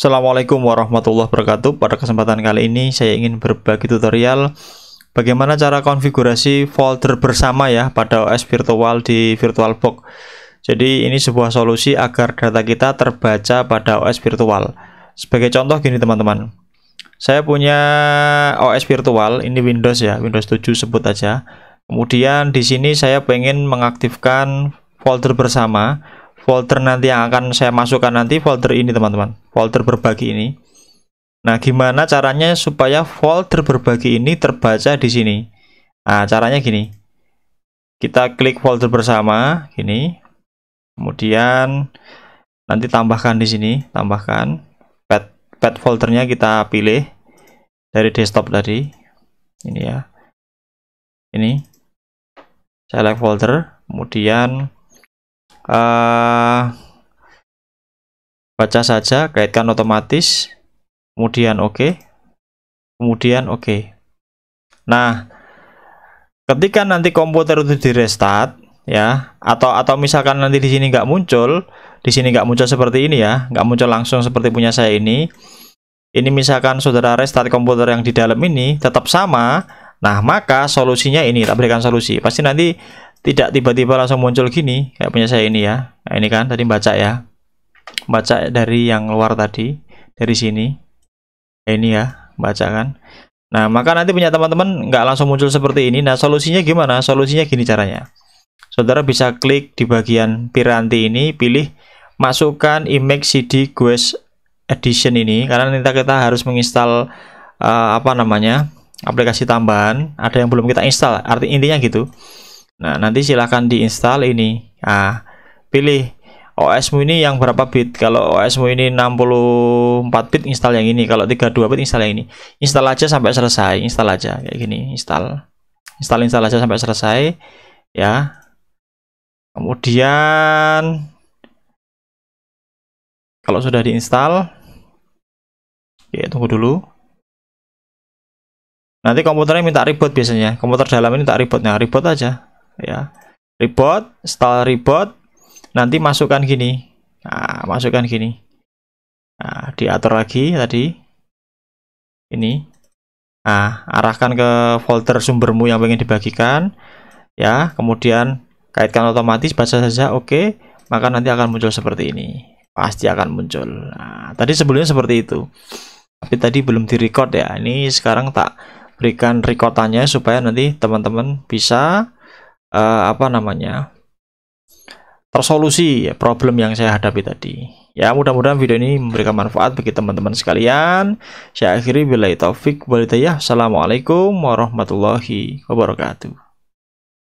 Assalamualaikum warahmatullahi wabarakatuh Pada kesempatan kali ini saya ingin berbagi tutorial Bagaimana cara konfigurasi folder bersama ya pada OS virtual di VirtualBox Jadi ini sebuah solusi agar data kita terbaca pada OS virtual Sebagai contoh gini teman-teman Saya punya OS virtual, ini Windows ya, Windows 7 sebut aja Kemudian di sini saya pengen mengaktifkan folder bersama folder nanti yang akan saya masukkan nanti folder ini teman-teman folder berbagi ini nah gimana caranya supaya folder berbagi ini terbaca di sini nah caranya gini kita klik folder bersama gini kemudian nanti tambahkan di sini tambahkan pet pet foldernya kita pilih dari desktop tadi ini ya ini select folder kemudian uh, baca saja kaitkan otomatis kemudian oke okay. kemudian oke okay. nah ketika nanti komputer itu di restart ya atau atau misalkan nanti di sini nggak muncul di sini nggak muncul seperti ini ya nggak muncul langsung seperti punya saya ini ini misalkan saudara restart komputer yang di dalam ini tetap sama nah maka solusinya ini tak berikan solusi pasti nanti tidak tiba-tiba langsung muncul gini kayak punya saya ini ya nah, ini kan tadi baca ya baca dari yang luar tadi dari sini nah, ini ya baca kan nah maka nanti punya teman-teman nggak langsung muncul seperti ini nah solusinya gimana solusinya gini caranya saudara bisa klik di bagian piranti ini pilih masukkan image cd quest edition ini karena nanti kita harus menginstal uh, apa namanya aplikasi tambahan ada yang belum kita install arti intinya gitu Nah, nanti silahkan diinstal ini. Ah, pilih OS-mu ini yang berapa bit. Kalau OS-mu ini 64 bit, install yang ini. Kalau 32 bit, install yang ini. Install aja sampai selesai, install aja kayak gini, install. Install install aja sampai selesai ya. Kemudian kalau sudah diinstal ya tunggu dulu. Nanti komputernya minta reboot biasanya. Komputer dalam ini tak reboot. Nah, reboot aja ya report install report nanti masukkan gini nah, masukkan gini nah, diatur lagi tadi ini nah arahkan ke folder sumbermu yang ingin dibagikan ya kemudian kaitkan otomatis baca saja oke okay, maka nanti akan muncul seperti ini pasti akan muncul nah, tadi sebelumnya seperti itu tapi tadi belum di record ya ini sekarang tak berikan recordannya supaya nanti teman-teman bisa uh, apa namanya tersolusi ya, problem yang saya hadapi tadi. Ya mudah-mudahan video ini memberikan manfaat bagi teman-teman sekalian. Saya akhiri bila taufik walidayah. Assalamualaikum warahmatullahi wabarakatuh.